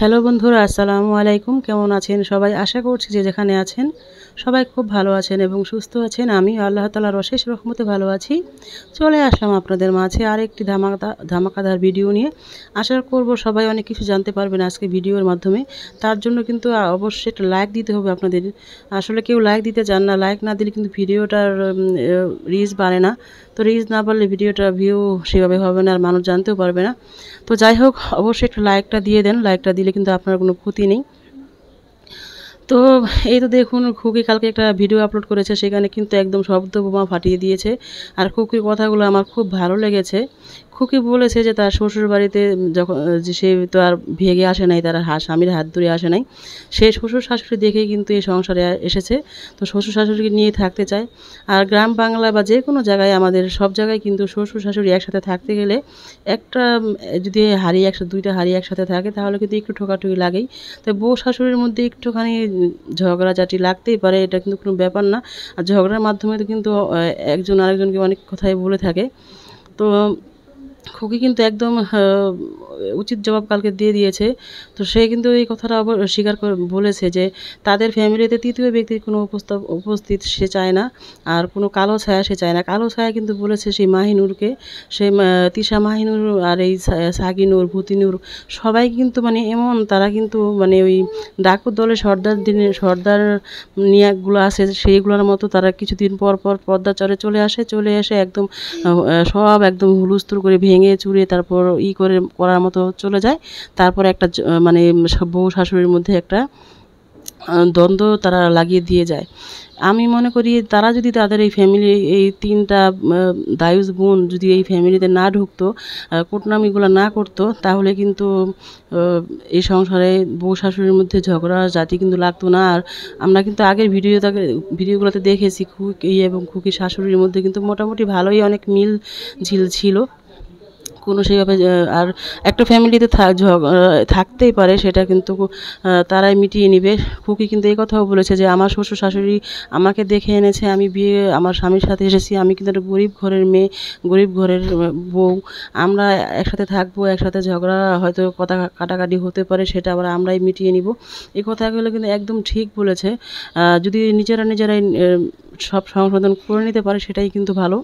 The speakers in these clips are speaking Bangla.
হ্যালো বন্ধুরা আসসালামু আলাইকুম কেমন আছেন সবাই আশা করছি যে যেখানে আছেন সবাই খুব ভালো আছেন এবং সুস্থ আছেন আমি আল্লাহ তালার অশেষ রকমতে ভালো আছি চলে আসলাম আপনাদের মাঝে আরেকটি ধামাকা ধামাকাধার ভিডিও নিয়ে আশা করব সবাই অনেক কিছু জানতে পারবেন আজকে ভিডিওর মাধ্যমে তার জন্য কিন্তু অবশ্যই একটা লাইক দিতে হবে আপনাদের আসলে কেউ লাইক দিতে চান না লাইক না দিলে কিন্তু ভিডিওটার রিচ বাড়ে না তো রিলস না পারলে ভিডিওটা ভিউ সেভাবে হবে না আর মানুষ জানতেও পারবে না তো যাই হোক অবশ্যই একটু লাইকটা দিয়ে দেন লাইকটা দিলে কিন্তু আপনার কোনো ক্ষতি নেই তো এই তো দেখুন খুকি কালকে একটা ভিডিও আপলোড করেছে সেখানে কিন্তু একদম শব্দ বোমা ফাটিয়ে দিয়েছে আর খুকির কথাগুলো আমার খুব ভালো লেগেছে খুকি বলেছে যে তার শ্বশুর বাড়িতে যখন সে তো আর ভেগে আসে নাই তার স্বামীর হাত ধরে আসে নাই সে শ্বশুর শাশুড়ি দেখে কিন্তু এই সংসারে এসেছে তো শ্বশুর শাশুড়িকে নিয়ে থাকতে চায় আর গ্রাম বাংলা বা যে কোনো জায়গায় আমাদের সব জায়গায় কিন্তু শ্বশুর শাশুড়ি একসাথে থাকতে গেলে একটা যদি হাড়ি একসাথে দুইটা হাড়ি একসাথে থাকে তাহলে কিন্তু একটু ঠোকাঠুকি লাগেই তো বউ শাশুড়ির মধ্যে একটুখানি ঝগড়া চাটি লাগতেই পারে এটা কিন্তু কোনো ব্যাপার না আর ঝগড়ার মাধ্যমে তো কিন্তু একজন আরেকজনকে অনেক কথাই বলে থাকে তো খুকি কিন্তু একদম হ্যাঁ, উচিত জবাব কালকে দিয়ে দিয়েছে তো সে কিন্তু এই কথাটা স্বীকার করে বলেছে যে তাদের ফ্যামিলিতে তৃতীয় ব্যক্তির কোনো উপস্থাপ উপস্থিত সে চায় না আর কোনো কালো ছায়া সে চায় না কালো ছায়া কিন্তু বলেছে সেই মাহিনুরকে সে তিশা মাহিনুর আর এই সাগিনুর ভূতিনুর সবাই কিন্তু মানে এমন তারা কিন্তু মানে ওই ডাকুর দলে সর্দার দিনে সর্দার নিয়াগুলো আছে সেইগুলোর মতো তারা কিছুদিন পর পর পর্দা চরে চলে আসে চলে এসে একদম সব একদম হুলুস্তুর করে ভেঙে ভেঙে চুরে তারপর ই করে করার মতো চলে যায় তারপর একটা মানে বউ শাশুড়ির মধ্যে একটা দ্বন্দ্ব তারা লাগিয়ে দিয়ে যায় আমি মনে করি তারা যদি তাদের এই ফ্যামিলি এই তিনটা দায়ুস বোন যদি এই ফ্যামিলিতে না ঢুকতো কুটনামিগুলো না করতো তাহলে কিন্তু এই সংসারে বউ শাশুড়ির মধ্যে ঝগড়া জাতি কিন্তু লাগতো না আর আমরা কিন্তু আগের ভিডিও তাকে ভিডিওগুলোতে দেখেছি খুকি এবং খুকি শাশুড়ির মধ্যে কিন্তু মোটামুটি ভালোই অনেক মিল ঝিল ছিল কোনো সেইভাবে আর একটা ফ্যামিলিতে থাকতেই পারে সেটা কিন্তু তারাই মিটিয়ে নিবে খুকি কিন্তু এই কথাও বলেছে যে আমার শ্বশুর শাশুড়ি আমাকে দেখে এনেছে আমি বিয়ে আমার স্বামীর সাথে এসেছি আমি কিন্তু একটা গরিব ঘরের মেয়ে গরিব ঘরের বউ আমরা একসাথে থাকবো একসাথে ঝগড়া হয়তো কথা কাটাকাটি হতে পারে সেটা আবার আমরাই মিটিয়ে নিব এই কথাগুলো কিন্তু একদম ঠিক বলেছে যদি নিজেরা নিজেরাই সব সংশোধন করে নিতে পারে সেটাই কিন্তু ভালো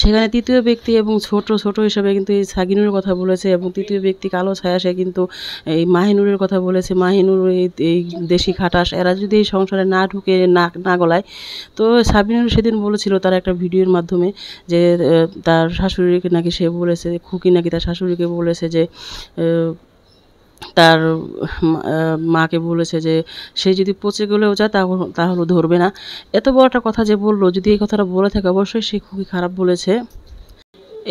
সেখানে তৃতীয় ব্যক্তি এবং ছোট ছোট হিসাবে কিন্তু এই সাগিনুরের কথা বলেছে এবং তৃতীয় ব্যক্তি কালো ছায়া সে কিন্তু এই মাহিনুরের কথা বলেছে মাহিনুর এই দেশি খাটাস এরা যদি এই সংসারে না ঢুকে না না গলায় তো সাবিনুর সেদিন বলেছিল তার একটা ভিডিওর মাধ্যমে যে তার শাশুড়িকে নাকি সে বলেছে খুকি নাকি তার শাশুড়িকে বলেছে যে তার মাকে বলেছে যে সে যদি পচে গেলেও যায় তাহলে ধরবে না এত বড় একটা কথা যে বললো যদি এই কথাটা বলে থাকে অবশ্যই সে খুবই খারাপ বলেছে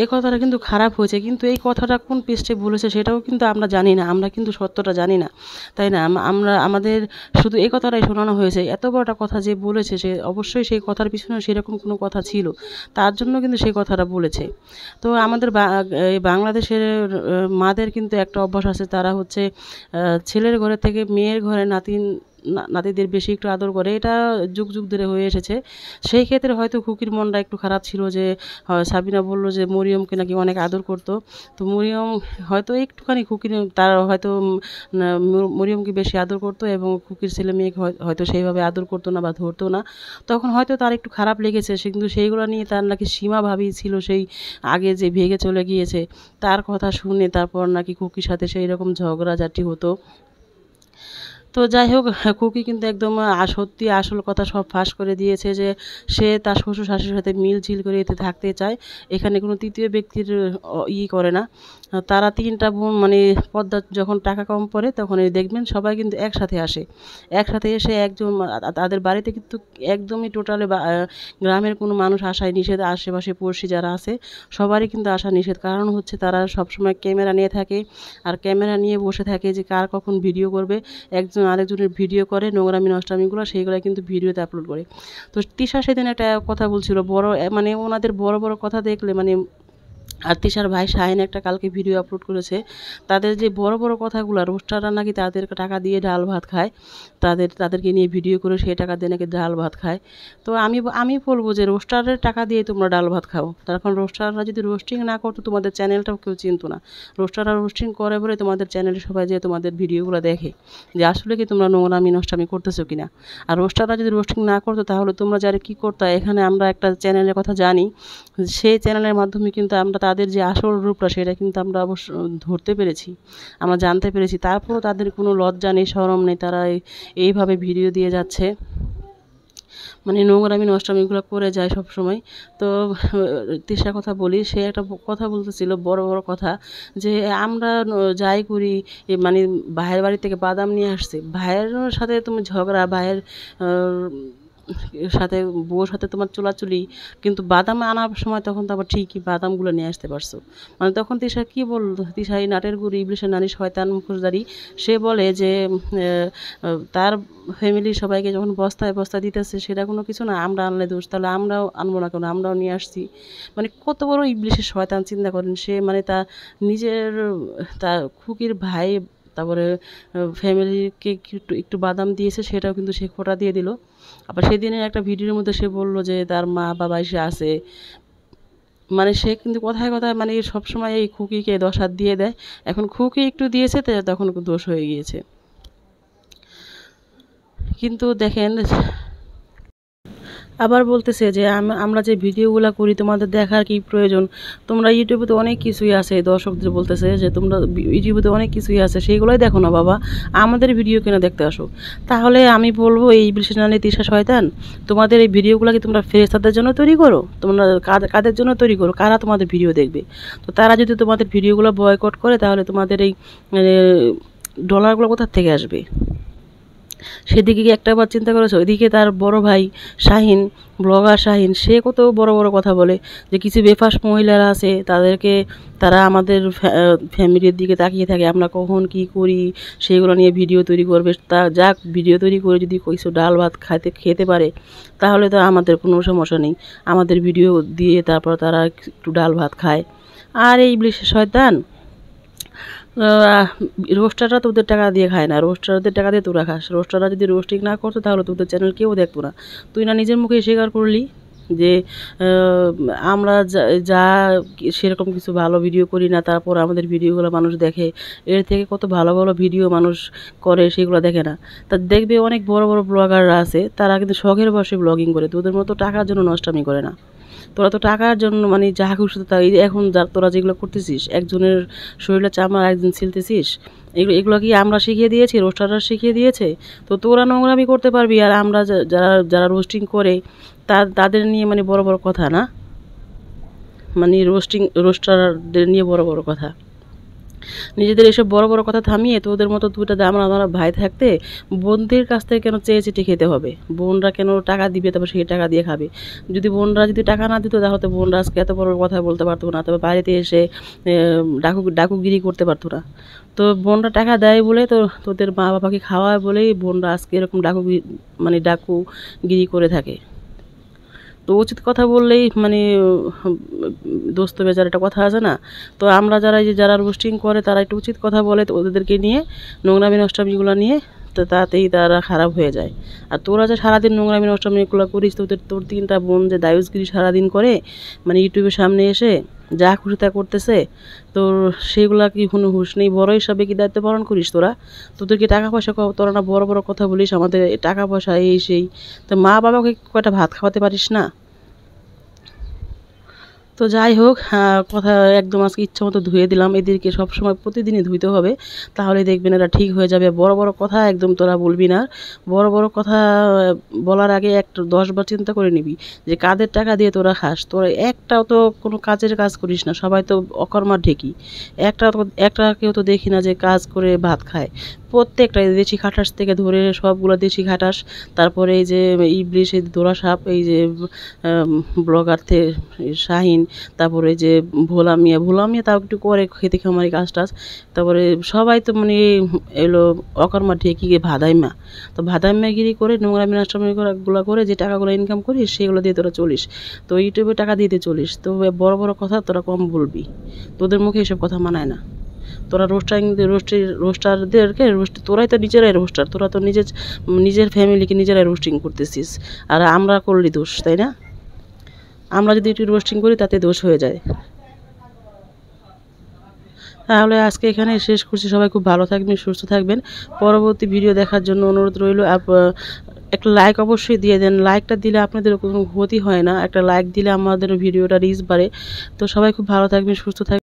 এই কথাটা কিন্তু খারাপ হয়েছে কিন্তু এই কথাটা কোন পৃষ্ঠে বলেছে সেটাও কিন্তু আমরা জানি না আমরা কিন্তু সত্যটা জানি না তাই না আমরা আমাদের শুধু এই কথাটাই শোনানো হয়েছে এত বড়টা কথা যে বলেছে সে অবশ্যই সেই কথার পিছনে সেরকম কোনো কথা ছিল তার জন্য কিন্তু সেই কথাটা বলেছে তো আমাদের বাংলাদেশের মাদের কিন্তু একটা অভ্যাস আছে তারা হচ্ছে ছেলের ঘরে থেকে মেয়ের ঘরে নাতিন নাতিদের বেশি একটু আদর করে এটা যুগ যুগ ধরে হয়ে এসেছে সেই ক্ষেত্রে হয়তো খুকির মনটা একটু খারাপ ছিল যে সাবিনা বলল যে মরিয়মকে নাকি অনেক আদর করতো তো মরিয়ম হয়তো একটুখানি খুকির তার হয়তো মরিয়মকে বেশি আদর করতো এবং খুকির ছেলে মেয়েকে হয়তো সেইভাবে আদর করতো না বা ধরতো না তখন হয়তো তার একটু খারাপ লেগেছে কিন্তু সেইগুলো নিয়ে তার নাকি সীমা ভাবি ছিল সেই আগে যে ভেগে চলে গিয়েছে তার কথা শুনে তারপর নাকি খুকির সাথে সেই রকম ঝগড়াঝাটি হতো তো যাই হোক কুকি কিন্তু একদম সত্যি আসল কথা সব ফাঁস করে দিয়েছে যে সে তার শ্বশুর শাশুড়ির সাথে মিল ঝিল করে এতে থাকতে চায় এখানে কোনো তৃতীয় ব্যক্তির ই করে না তারা তিনটা বোন মানে পদ্মা যখন টাকা কম পড়ে তখন দেখবেন সবাই কিন্তু একসাথে আসে একসাথে এসে একজন তাদের বাড়িতে কিন্তু একদমই টোটালে গ্রামের কোনো মানুষ আসায় নিষেধ আশেপাশে পড়শি যারা আছে সবারই কিন্তু আসা নিষেধ কারণ হচ্ছে তারা সবসময় ক্যামেরা নিয়ে থাকে আর ক্যামেরা নিয়ে বসে থাকে যে কার কখন ভিডিও করবে একজন একজন আরেকজনের ভিডিও করে নোংরামি নষ্টামিগুলো সেইগুলো কিন্তু ভিডিওতে আপলোড করে তো তিশা সেদিন একটা কথা বলছিল বড় মানে ওনাদের বড় বড় কথা দেখলে মানে আর তিশার ভাই শাহিন একটা কালকে ভিডিও আপলোড করেছে তাদের যে বড় বড় কথাগুলো রোস্টাররা নাকি তাদের টাকা দিয়ে ডাল ভাত খায় তাদের তাদেরকে নিয়ে ভিডিও করে সেই টাকা দিয়ে নাকি ডাল ভাত খায় তো আমি আমি বলবো যে রোস্টারের টাকা দিয়ে তোমরা ডাল ভাত খাও কারণ রোস্টাররা যদি রোস্টিং না করতো তোমাদের চ্যানেলটাও কেউ চিনতো না রোস্টাররা রোস্টিং করে বলে তোমাদের চ্যানেলে সবাই যে তোমাদের ভিডিওগুলো দেখে যে আসলে কি তোমরা নোংরামি নষ্টামি করতেছো কি না আর রোস্টাররা যদি রোস্টিং না করতো তাহলে তোমরা যারা কী করতো এখানে আমরা একটা চ্যানেলের কথা জানি সেই চ্যানেলের মাধ্যমে কিন্তু আমরা আমরা তাদের যে আসল রূপটা সেটা কিন্তু আমরা অবশ্য ধরতে পেরেছি আমরা জানতে পেরেছি তারপরও তাদের কোনো লজ্জা নেই সরম নেই তারা এইভাবে ভিডিও দিয়ে যাচ্ছে মানে নোংরামি নষ্টামিগুলো করে যায় সব সময় তো তৃষা কথা বলি সে একটা কথা বলতেছিল বড় বড় কথা যে আমরা যাই করি মানে ভাইয়ের বাড়ি থেকে বাদাম নিয়ে আসছে ভাইয়ের সাথে তুমি ঝগড়া ভাইয়ের সাথে বউর সাথে তোমার চলাচলি কিন্তু বাদাম আনার সময় তখন তো আবার ঠিকই বাদামগুলো নিয়ে আসতে পারছো মানে তখন তিশা কি বল তিশা এই নাটের গুড়ি ইবলিশের নানি শয়তান মুখোশদারি সে বলে যে তার ফ্যামিলির সবাইকে যখন বস্তায় বস্তা দিতেছে সেটা কোনো কিছু না আমরা আনলে দোষ তাহলে আমরাও আনবো না কেন আমরাও নিয়ে আসছি মানে কত বড় ইবলিশের শয়তান চিন্তা করেন সে মানে তা নিজের তার খুকির ভাই তারপরে ফ্যামিলিকে একটু একটু বাদাম দিয়েছে সেটাও কিন্তু সে খোটা দিয়ে দিল আবার সেদিনের একটা ভিডিওর মধ্যে সে বলল যে তার মা বাবা এসে আসে মানে সে কিন্তু কথায় কথায় মানে সবসময় এই খুকিকে দশ হাত দিয়ে দেয় এখন খুকি একটু দিয়েছে তখন দোষ হয়ে গিয়েছে কিন্তু দেখেন আবার বলতেছে যে আমরা যে ভিডিওগুলো করি তোমাদের দেখার কি প্রয়োজন তোমরা ইউটিউবে তো অনেক কিছুই আছে দর্শকদের বলতেছে যে তোমরা ইউটিউবে তো অনেক কিছুই আছে সেইগুলোই দেখো না বাবা আমাদের ভিডিও কেন দেখতে আসো তাহলে আমি বলবো এই বিলসেনানি তৃষা শয়তান তোমাদের এই ভিডিওগুলো কি তোমরা ফেরেস্তাদের জন্য তৈরি করো তোমরা কাদের জন্য তৈরি করো কারা তোমাদের ভিডিও দেখবে তো তারা যদি তোমাদের ভিডিওগুলো বয়কট করে তাহলে তোমাদের এই ডলারগুলো মানে, কোথার থেকে আসবে সেদিকে কি একটাবার চিন্তা করেছে ওইদিকে তার বড় ভাই শাহিন ব্লগার শাহিন সে কত বড় বড় কথা বলে যে কিছু বেফাস মহিলারা আছে তাদেরকে তারা আমাদের ফ্যামিলির দিকে তাকিয়ে থাকে আমরা কখন কি করি সেগুলো নিয়ে ভিডিও তৈরি করবে তা যাক ভিডিও তৈরি করে যদি কিছু ডাল ভাত খাইতে খেতে পারে তাহলে তো আমাদের কোনো সমস্যা নেই আমাদের ভিডিও দিয়ে তারপর তারা একটু ডাল ভাত খায় আর এই শয়তান রোস্টাররা তোদের টাকা দিয়ে খায় না রোস্টারদের টাকা দিয়ে তোরা খাস রোস্টাররা যদি রোস্টিং না করতো তাহলে তোদের চ্যানেল কেউ দেখতো না তুই না নিজের মুখে স্বীকার করলি যে আমরা যা সেরকম কিছু ভালো ভিডিও করি না তারপর আমাদের ভিডিওগুলো মানুষ দেখে এর থেকে কত ভালো ভালো ভিডিও মানুষ করে সেগুলো দেখে না তা দেখবে অনেক বড় বড় ব্লগাররা আছে তারা কিন্তু শখের বসে ব্লগিং করে তোদের মতো টাকার জন্য নষ্টামি করে না তোরা তো টাকার জন্য মানে যা খুশি তা এখন যা তোরা যেগুলো করতেছিস একজনের শরীরে চামড়া একজন ছিলতেছিস এগুলো এগুলো কি আমরা শিখিয়ে দিয়েছি রোস্টাররা শিখিয়ে দিয়েছে তো তোরা নোংরামি করতে পারবি আর আমরা যারা যারা রোস্টিং করে তা তাদের নিয়ে মানে বড় বড় কথা না মানে রোস্টিং রোস্টারদের নিয়ে বড় বড় কথা নিজেদের এসব বড় বড় কথা থামিয়ে তোদের মতো দুটা দাম আমরা ভাই থাকতে বোনদের কাছ থেকে কেন চেয়ে চেটে খেতে হবে বোনরা কেন টাকা দিবে তারপর সেই টাকা দিয়ে খাবে যদি বোনরা যদি টাকা না দিত তাহলে বোনরা আজকে এত বড় কথা বলতে পারতো না তবে বাড়িতে এসে ডাকু ডাকুগিরি করতে পারতো না তো বোনরা টাকা দেয় বলে তো তোদের মা বাবাকে খাওয়ায় বলেই বোনরা আজকে এরকম ডাকু মানে ডাকুগিরি করে থাকে তো উচিত কথা বললেই মানে দোস্ত বেচার একটা কথা আছে না তো আমরা যারা এই যে যারা রোস্টিং করে তারা একটু উচিত কথা বলে ওদেরকে নিয়ে নোংরামি নষ্টামিগুলো নিয়ে তো তাতেই তারা খারাপ হয়ে যায় আর তোরা যে সারাদিন নোংরামি নষ্টামিগুলো করিস তোদের তোর তিনটা বোন যে দায়ুসগিরি সারাদিন করে মানে ইউটিউবের সামনে এসে যা খুশি তা করতেছে তোর সেগুলা কি কোনো হুশ নেই বড় হিসাবে কি দায়িত্ব পালন করিস তোরা তোদের কি টাকা পয়সা তোরা না বড় বড় কথা বলিস আমাদের টাকা পয়সা এই সেই তো মা বাবাকে কয়টা ভাত খাওয়াতে পারিস না তো যাই হোক হ্যাঁ, কথা একদম আজকে ইচ্ছা মতো ধুয়ে দিলাম এদেরকে সবসময় প্রতিদিনই ধুইতে হবে তাহলে দেখবেন এরা ঠিক হয়ে যাবে বড় বড় কথা একদম তোরা বলবি না বড় বড় কথা বলার আগে একটা দশবার চিন্তা করে নিবি যে কাদের টাকা দিয়ে তোরা খাস তোরা একটাও তো কোনো কাজের কাজ করিস না সবাই তো অকর্মার ঢেকি একটা একটা কেউ তো দেখি না যে কাজ করে ভাত খায় প্রত্যেকটা দেশি খাটাস থেকে ধরে সবগুলো দেশি খাটাস তারপরে এই যে ইবলিশ এই দোলা এই যে ব্লগার থে শাহিন তারপরে যে ভোলা মিয়া ভোলা মিয়া তাও একটু করে খেতে খামারি কাজ টাজ তারপরে সবাই তো মানে এলো অকর্মা ঢেকি গিয়ে ভাদাইমা তো ভাদাইমাগিরি করে নোংরা মিনাশ্রমগুলো করে যে টাকাগুলো ইনকাম করিস সেগুলো দিয়ে তোরা চলিস তো ইউটিউবে টাকা দিতে চলিস তো বড় বড় কথা তোরা কম বলবি তোদের মুখে এসব কথা মানায় না তোরা রোস্টারিং রোস্টিং রোস্টারদেরকে রোস্ট তোরাই তো নিজেরাই রোস্টার তোরা তো নিজের নিজের ফ্যামিলিকে নিজেরাই রোস্টিং করতেছিস আর আমরা করলি দোষ তাই না আমরা যদি একটু রোস্টিং করি তাতে দোষ হয়ে যায় তাহলে আজকে এখানে শেষ করছি সবাই খুব ভালো থাকবেন সুস্থ থাকবেন পরবর্তী ভিডিও দেখার জন্য অনুরোধ রইল একটা লাইক অবশ্যই দিয়ে দেন লাইকটা দিলে আপনাদের কোনো ক্ষতি হয় না একটা লাইক দিলে আমাদের ভিডিওটা রিচ বাড়ে তো সবাই খুব ভালো থাকবেন সুস্থ থাকবেন